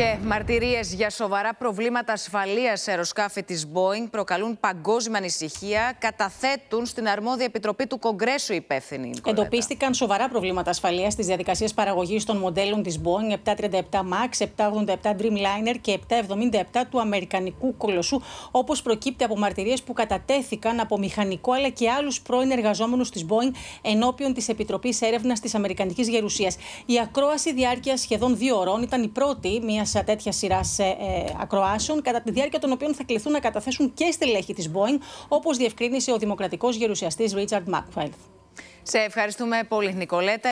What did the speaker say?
Και μαρτυρίες για σοβαρά προβλήματα ασφαλείας σε αεροσκάφη της Boeing προκαλούν παγκόσμια ανησυχία, καταθέτουν στην αρμόδια επιτροπή του Κογκρέσου υπεύθυνοι. Εντοπίστηκαν σοβαρά προβλήματα ασφαλείας στις διαδικασίες παραγωγής των μοντέλων της Boeing 737 MAX, 787 Dreamliner και 777 του Αμερικανικού κολοσσού, όπως προκύπτει από μαρτυρίες που κατατέθηκαν από μηχανικό αλλά και άλλους πρώην εργαζόμενους της Boeing ενώπιον της επιτροπής έρευνας της Αμερικανικής Γερουσίας. Η ακρόαση διάρκεια σχεδόν δύο ώρων ήταν η πρώτη μια τέτοια σειρά ε, ακροάσεων, κατά τη διάρκεια των οποίων θα κληθούν να καταθέσουν και στελέχη της Boeing, όπως διευκρίνησε ο δημοκρατικός γερουσιαστής Ρίτσαρντ Μακφαλτ. Σε ευχαριστούμε πολύ, Νικολέτα.